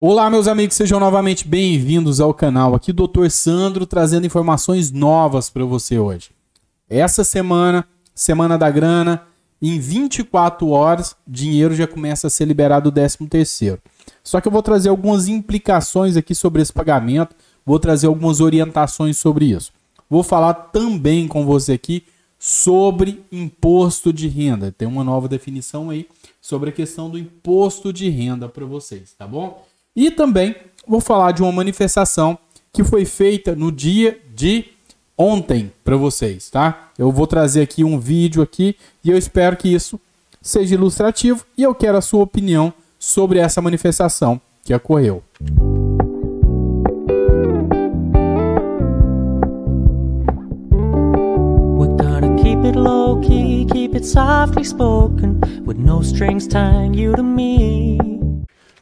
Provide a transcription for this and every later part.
Olá, meus amigos, sejam novamente bem-vindos ao canal. Aqui, Dr. Sandro, trazendo informações novas para você hoje. Essa semana, semana da grana, em 24 horas, dinheiro já começa a ser liberado o 13º. Só que eu vou trazer algumas implicações aqui sobre esse pagamento, vou trazer algumas orientações sobre isso. Vou falar também com você aqui sobre imposto de renda. Tem uma nova definição aí sobre a questão do imposto de renda para vocês, tá bom? E também vou falar de uma manifestação que foi feita no dia de ontem para vocês, tá? Eu vou trazer aqui um vídeo aqui e eu espero que isso seja ilustrativo e eu quero a sua opinião sobre essa manifestação que ocorreu. low key, keep it softly spoken, with no strings tying you to me.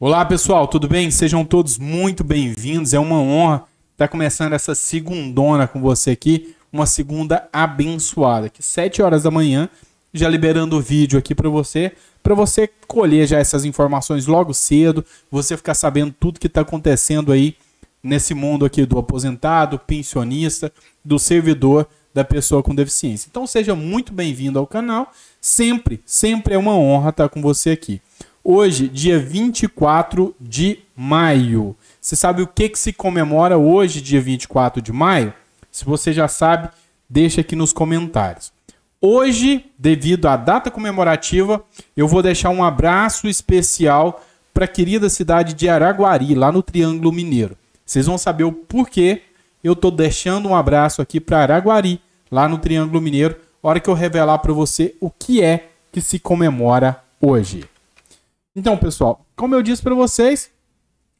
Olá, pessoal, tudo bem? Sejam todos muito bem-vindos. É uma honra estar tá começando essa segundona com você aqui, uma segunda abençoada, que 7 horas da manhã, já liberando o vídeo aqui para você, para você colher já essas informações logo cedo, você ficar sabendo tudo que está acontecendo aí nesse mundo aqui do aposentado, pensionista, do servidor, da pessoa com deficiência. Então seja muito bem-vindo ao canal. Sempre, sempre é uma honra estar tá com você aqui. Hoje, dia 24 de maio. Você sabe o que, que se comemora hoje, dia 24 de maio? Se você já sabe, deixa aqui nos comentários. Hoje, devido à data comemorativa, eu vou deixar um abraço especial para a querida cidade de Araguari, lá no Triângulo Mineiro. Vocês vão saber o porquê eu estou deixando um abraço aqui para Araguari, lá no Triângulo Mineiro, hora que eu revelar para você o que é que se comemora hoje. Então, pessoal, como eu disse para vocês,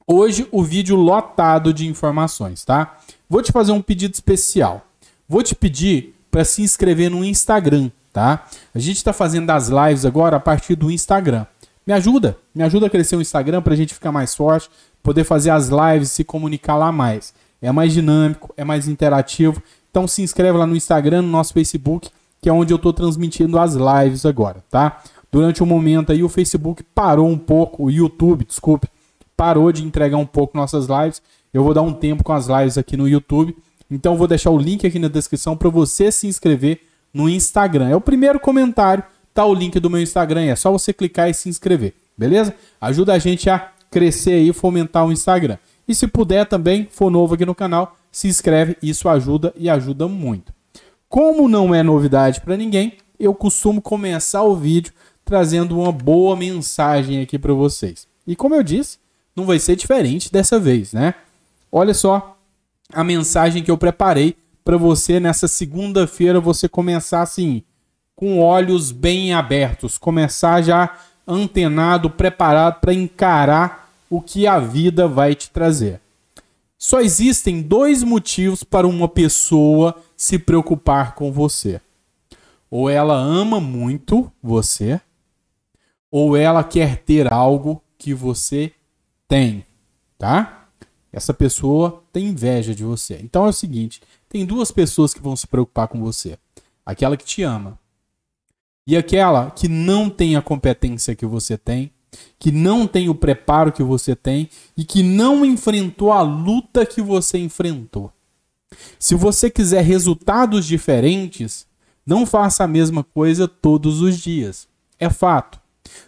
hoje o vídeo lotado de informações, tá? Vou te fazer um pedido especial. Vou te pedir para se inscrever no Instagram, tá? A gente está fazendo as lives agora a partir do Instagram. Me ajuda, me ajuda a crescer o Instagram para a gente ficar mais forte, poder fazer as lives, se comunicar lá mais. É mais dinâmico, é mais interativo. Então se inscreve lá no Instagram, no nosso Facebook, que é onde eu estou transmitindo as lives agora, tá? Durante um momento aí o Facebook parou um pouco, o YouTube, desculpe, parou de entregar um pouco nossas lives. Eu vou dar um tempo com as lives aqui no YouTube. Então vou deixar o link aqui na descrição para você se inscrever no Instagram. É o primeiro comentário, tá o link do meu Instagram, é só você clicar e se inscrever, beleza? Ajuda a gente a crescer e fomentar o Instagram. E se puder também, for novo aqui no canal, se inscreve, isso ajuda e ajuda muito. Como não é novidade para ninguém, eu costumo começar o vídeo trazendo uma boa mensagem aqui para vocês. E como eu disse, não vai ser diferente dessa vez, né? Olha só a mensagem que eu preparei para você nessa segunda-feira, você começar assim, com olhos bem abertos, começar já antenado, preparado para encarar o que a vida vai te trazer. Só existem dois motivos para uma pessoa se preocupar com você. Ou ela ama muito você, ou ela quer ter algo que você tem, tá? Essa pessoa tem inveja de você. Então é o seguinte, tem duas pessoas que vão se preocupar com você. Aquela que te ama e aquela que não tem a competência que você tem, que não tem o preparo que você tem e que não enfrentou a luta que você enfrentou. Se você quiser resultados diferentes, não faça a mesma coisa todos os dias. É fato.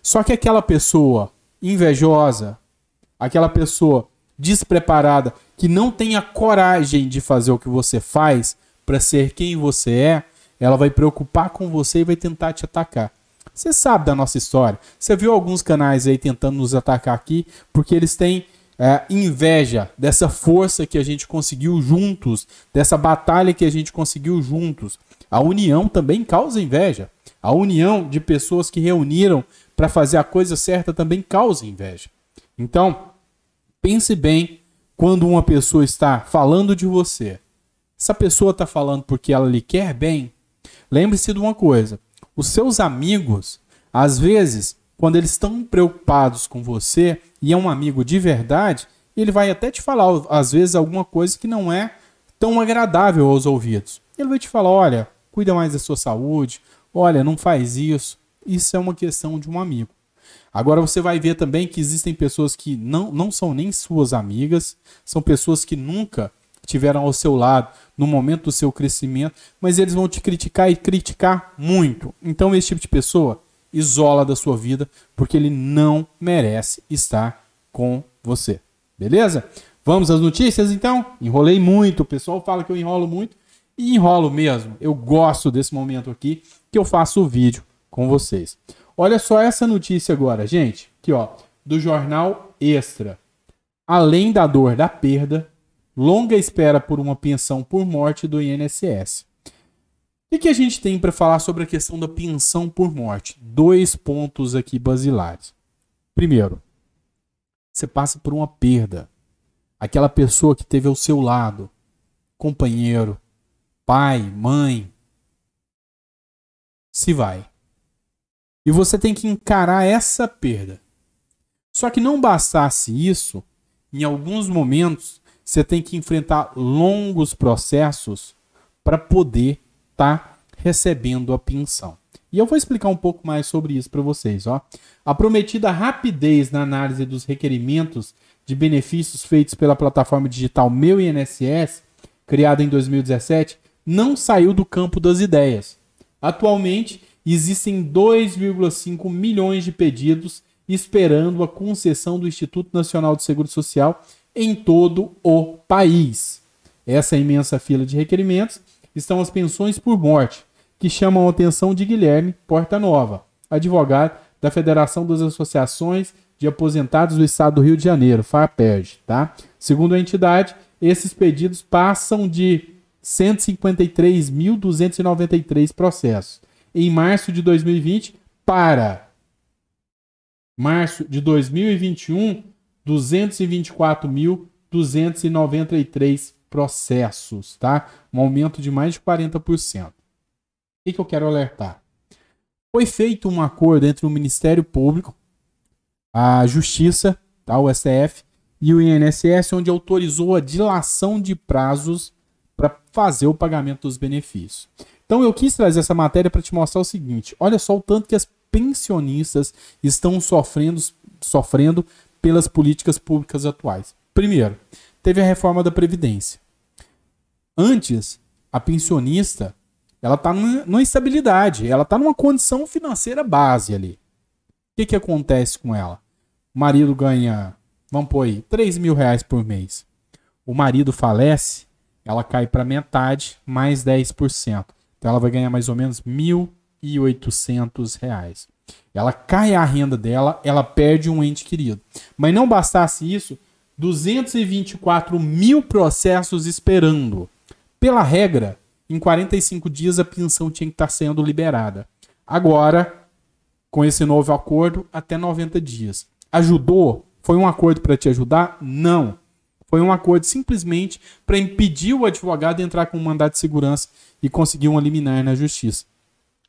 Só que aquela pessoa invejosa, aquela pessoa despreparada, que não tem a coragem de fazer o que você faz para ser quem você é, ela vai preocupar com você e vai tentar te atacar. Você sabe da nossa história. Você viu alguns canais aí tentando nos atacar aqui, porque eles têm é, inveja dessa força que a gente conseguiu juntos, dessa batalha que a gente conseguiu juntos. A união também causa inveja. A união de pessoas que reuniram para fazer a coisa certa também causa inveja. Então, pense bem quando uma pessoa está falando de você. Essa pessoa está falando porque ela lhe quer bem. Lembre-se de uma coisa: os seus amigos, às vezes, quando eles estão preocupados com você e é um amigo de verdade, ele vai até te falar, às vezes, alguma coisa que não é tão agradável aos ouvidos. Ele vai te falar: olha, cuida mais da sua saúde, olha, não faz isso, isso é uma questão de um amigo. Agora você vai ver também que existem pessoas que não, não são nem suas amigas, são pessoas que nunca tiveram ao seu lado no momento do seu crescimento, mas eles vão te criticar e criticar muito. Então esse tipo de pessoa isola da sua vida porque ele não merece estar com você. Beleza? Vamos às notícias então? Enrolei muito, o pessoal fala que eu enrolo muito e enrolo mesmo. Eu gosto desse momento aqui que eu faço o vídeo com vocês. Olha só essa notícia agora, gente, que ó, do jornal Extra. Além da dor da perda, longa espera por uma pensão por morte do INSS. O que a gente tem para falar sobre a questão da pensão por morte? Dois pontos aqui basilares. Primeiro, você passa por uma perda. Aquela pessoa que teve ao seu lado, companheiro, pai, mãe, se vai. E você tem que encarar essa perda. Só que não bastasse isso, em alguns momentos você tem que enfrentar longos processos para poder estar tá recebendo a pensão. E eu vou explicar um pouco mais sobre isso para vocês. Ó. A prometida rapidez na análise dos requerimentos de benefícios feitos pela plataforma digital Meu INSS, criada em 2017, não saiu do campo das ideias. Atualmente, existem 2,5 milhões de pedidos esperando a concessão do Instituto Nacional do Seguro Social em todo o país. Essa imensa fila de requerimentos estão as pensões por morte, que chamam a atenção de Guilherme Porta Nova, advogado da Federação das Associações de Aposentados do Estado do Rio de Janeiro, FAPERJ, tá? Segundo a entidade, esses pedidos passam de 153.293 processos em março de 2020 para março de 2021, 224.293 processos, tá? Um aumento de mais de 40%. O que, que eu quero alertar? Foi feito um acordo entre o Ministério Público, a Justiça, tá? o STF, e o INSS, onde autorizou a dilação de prazos para fazer o pagamento dos benefícios. Então eu quis trazer essa matéria para te mostrar o seguinte: olha só o tanto que as pensionistas estão sofrendo, sofrendo pelas políticas públicas atuais. Primeiro, teve a reforma da Previdência. Antes, a pensionista ela está numa instabilidade, ela está numa condição financeira base ali. O que, que acontece com ela? O marido ganha, vamos pôr aí, 3 mil reais por mês. O marido falece, ela cai para metade, mais 10%. Então ela vai ganhar mais ou menos R$ 1.800. Ela cai a renda dela, ela perde um ente querido. Mas não bastasse isso, 224 mil processos esperando. Pela regra, em 45 dias a pensão tinha que estar sendo liberada. Agora, com esse novo acordo, até 90 dias. Ajudou? Foi um acordo para te ajudar? Não. Foi um acordo simplesmente para impedir o advogado de entrar com um mandado de segurança e conseguir um liminar na justiça.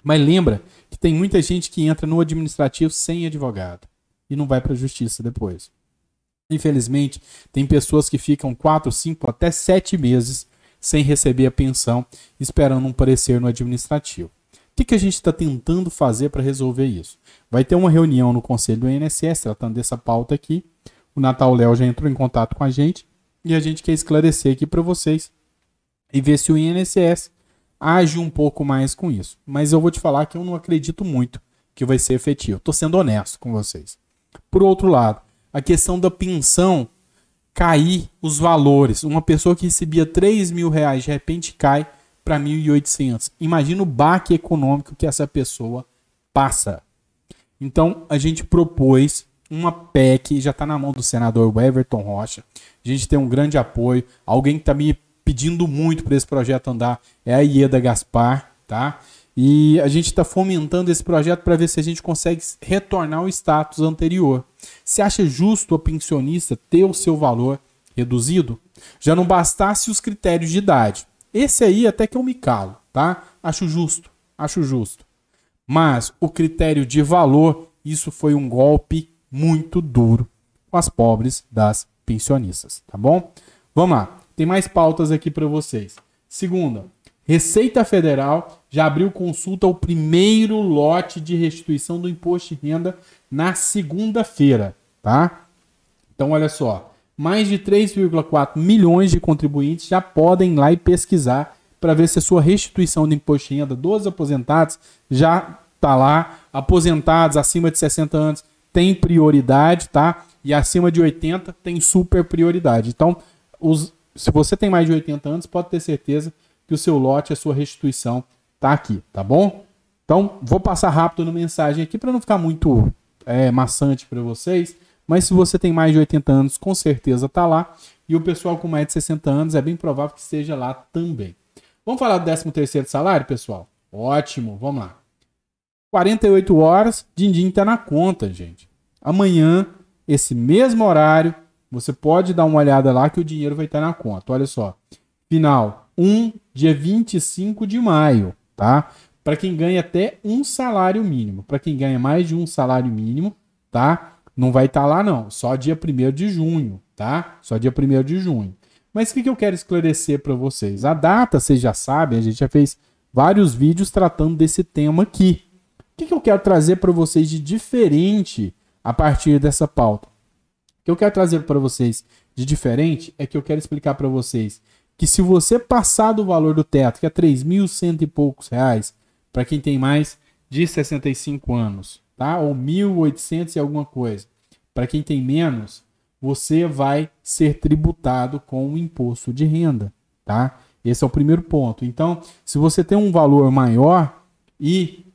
Mas lembra que tem muita gente que entra no administrativo sem advogado e não vai para a justiça depois. Infelizmente, tem pessoas que ficam 4, 5, até 7 meses sem receber a pensão, esperando um parecer no administrativo. O que, que a gente está tentando fazer para resolver isso? Vai ter uma reunião no Conselho do INSS tratando dessa pauta aqui. O Natal Léo já entrou em contato com a gente. E a gente quer esclarecer aqui para vocês e ver se o INSS age um pouco mais com isso. Mas eu vou te falar que eu não acredito muito que vai ser efetivo. Estou sendo honesto com vocês. Por outro lado, a questão da pensão cair os valores. Uma pessoa que recebia 3 mil reais de repente cai para 1.800. Imagina o baque econômico que essa pessoa passa. Então, a gente propôs uma PEC, já está na mão do senador Everton Rocha. A gente tem um grande apoio. Alguém que está me pedindo muito para esse projeto andar é a Ieda Gaspar, tá? E a gente está fomentando esse projeto para ver se a gente consegue retornar ao status anterior. Se acha justo a pensionista ter o seu valor reduzido? Já não bastasse os critérios de idade. Esse aí até que eu me calo, tá? Acho justo, acho justo. Mas o critério de valor, isso foi um golpe muito duro com as pobres das pensionistas, tá bom? Vamos lá, tem mais pautas aqui para vocês. Segunda, Receita Federal já abriu consulta ao primeiro lote de restituição do imposto de renda na segunda-feira, tá? Então olha só, mais de 3,4 milhões de contribuintes já podem ir lá e pesquisar para ver se a sua restituição do imposto de renda dos aposentados já está lá, aposentados acima de 60 anos, tem prioridade, tá? E acima de 80 tem super prioridade. Então, os, se você tem mais de 80 anos, pode ter certeza que o seu lote, a sua restituição tá aqui, tá bom? Então, vou passar rápido na mensagem aqui para não ficar muito é, maçante para vocês. Mas se você tem mais de 80 anos, com certeza tá lá. E o pessoal com mais de 60 anos é bem provável que seja lá também. Vamos falar do 13 terceiro salário, pessoal? Ótimo, vamos lá. 48 horas, din-din tá na conta, gente. Amanhã, esse mesmo horário, você pode dar uma olhada lá que o dinheiro vai estar tá na conta. Olha só. Final 1, dia 25 de maio, tá? Para quem ganha até um salário mínimo. Para quem ganha mais de um salário mínimo, tá? Não vai estar tá lá, não. Só dia 1 de junho, tá? Só dia 1 de junho. Mas o que, que eu quero esclarecer para vocês? A data, vocês já sabem, a gente já fez vários vídeos tratando desse tema aqui, o que, eu quero trazer para vocês de diferente a partir dessa pauta? O que eu quero trazer para vocês de diferente é que eu quero explicar para vocês que se você passar do valor do teto, que é 3.100 e poucos reais, para quem tem mais de 65 anos, tá? Ou 1.800 e alguma coisa. Para quem tem menos, você vai ser tributado com o imposto de renda, tá? Esse é o primeiro ponto. Então, se você tem um valor maior e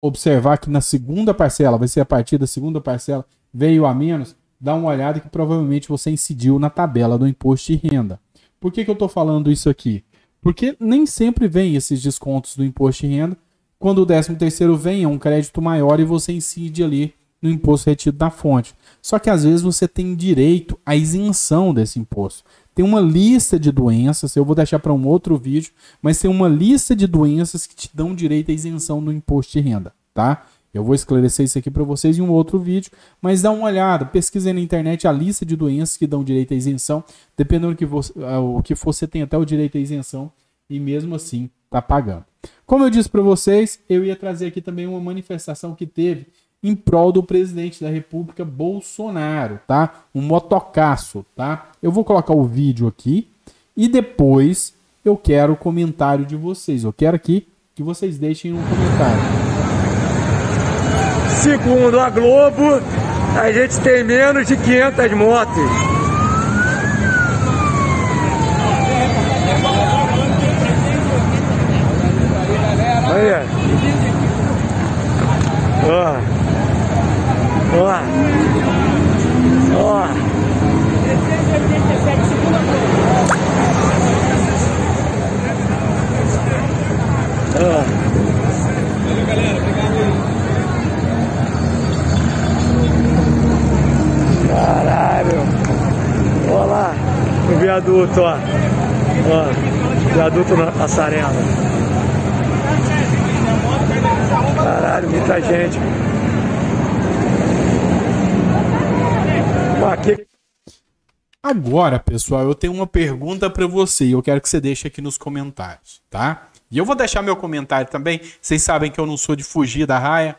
observar que na segunda parcela, vai ser a partir da segunda parcela, veio a menos, dá uma olhada que provavelmente você incidiu na tabela do imposto de renda. Por que, que eu estou falando isso aqui? Porque nem sempre vem esses descontos do imposto de renda. Quando o 13 terceiro vem, é um crédito maior e você incide ali no imposto retido da fonte. Só que às vezes você tem direito à isenção desse imposto. Tem uma lista de doenças, eu vou deixar para um outro vídeo, mas tem uma lista de doenças que te dão direito à isenção do imposto de renda, tá? Eu vou esclarecer isso aqui para vocês em um outro vídeo, mas dá uma olhada, pesquisa na internet a lista de doenças que dão direito à isenção, dependendo do que você, ah, o que você tem até o direito à isenção e mesmo assim tá pagando. Como eu disse para vocês, eu ia trazer aqui também uma manifestação que teve em prol do presidente da República Bolsonaro, tá? Um motocasso, tá? Eu vou colocar o vídeo aqui e depois eu quero o comentário de vocês. Eu quero aqui que vocês deixem um comentário. Segundo a Globo, a gente tem menos de 500 motos. Olha. Ah. Ó. Ó. 387, segunda prova. Ó. Caralho! Olha lá o viaduto, ó. ó viaduto na passarela. Caralho, muita gente. Aqui. Agora, pessoal, eu tenho uma pergunta para você e eu quero que você deixe aqui nos comentários, tá? E eu vou deixar meu comentário também. Vocês sabem que eu não sou de fugir da raia.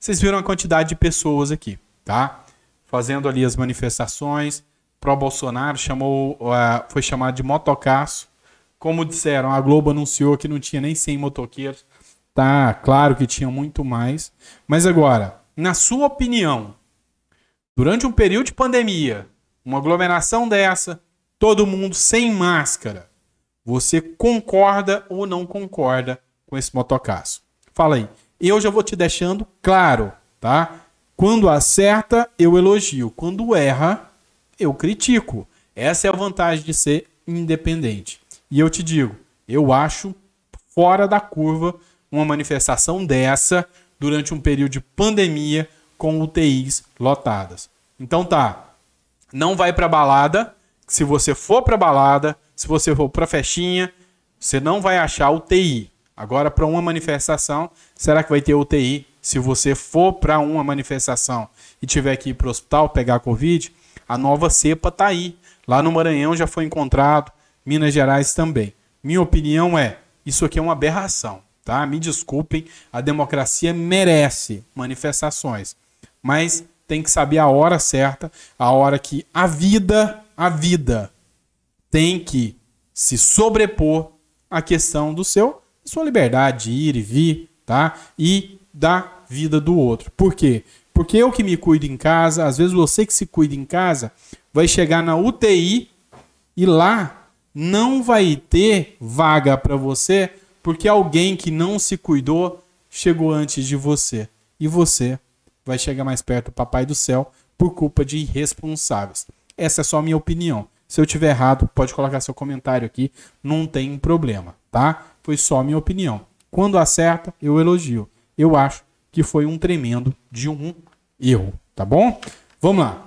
Vocês viram a quantidade de pessoas aqui, tá? Fazendo ali as manifestações. Pró-Bolsonaro chamou, foi chamado de motocasso. Como disseram, a Globo anunciou que não tinha nem 100 motoqueiros. Tá, claro que tinha muito mais. Mas agora, na sua opinião, durante um período de pandemia, uma aglomeração dessa, todo mundo sem máscara. Você concorda ou não concorda com esse motocasso? Fala aí. Eu já vou te deixando claro, tá? Quando acerta, eu elogio. Quando erra, eu critico. Essa é a vantagem de ser independente. E eu te digo, eu acho fora da curva uma manifestação dessa durante um período de pandemia com UTIs lotadas. Então tá, não vai para balada. Se você for para balada, se você for para festinha, você não vai achar UTI. Agora para uma manifestação, será que vai ter UTI? Se você for para uma manifestação e tiver que ir para o hospital pegar COVID, a nova cepa tá aí. Lá no Maranhão já foi encontrado, Minas Gerais também. Minha opinião é, isso aqui é uma aberração, tá? Me desculpem, a democracia merece manifestações mas tem que saber a hora certa, a hora que a vida, a vida tem que se sobrepor à questão do seu sua liberdade de ir e vir, tá? E da vida do outro. Por quê? Porque eu que me cuido em casa, às vezes você que se cuida em casa, vai chegar na UTI e lá não vai ter vaga para você, porque alguém que não se cuidou chegou antes de você e você vai chegar mais perto do Papai do Céu por culpa de irresponsáveis. Essa é só a minha opinião. Se eu tiver errado, pode colocar seu comentário aqui, não tem problema, tá? Foi só a minha opinião. Quando acerta, eu elogio. Eu acho que foi um tremendo de um erro, tá bom? Vamos lá.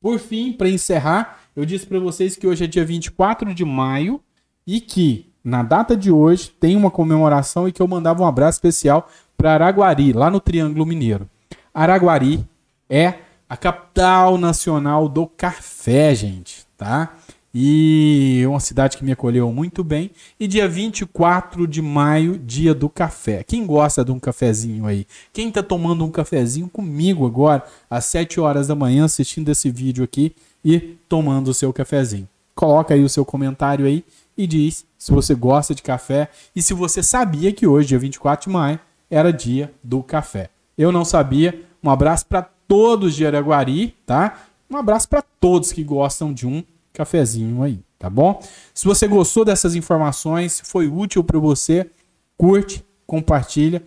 Por fim, para encerrar, eu disse para vocês que hoje é dia 24 de maio e que na data de hoje tem uma comemoração e que eu mandava um abraço especial para Araguari, lá no Triângulo Mineiro. Araguari é a capital nacional do café, gente, tá? E uma cidade que me acolheu muito bem. E dia 24 de maio, dia do café. Quem gosta de um cafezinho aí? Quem tá tomando um cafezinho comigo agora, às 7 horas da manhã, assistindo esse vídeo aqui e tomando o seu cafezinho? Coloca aí o seu comentário aí e diz se você gosta de café e se você sabia que hoje, dia 24 de maio, era dia do café. Eu não sabia, um abraço para todos de Araguari, tá? Um abraço para todos que gostam de um cafezinho aí, tá bom? Se você gostou dessas informações, foi útil para você, curte, compartilha,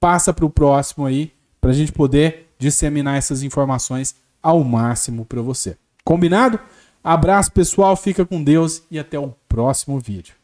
passa para o próximo aí, para a gente poder disseminar essas informações ao máximo para você. Combinado? Abraço pessoal, fica com Deus e até o próximo vídeo.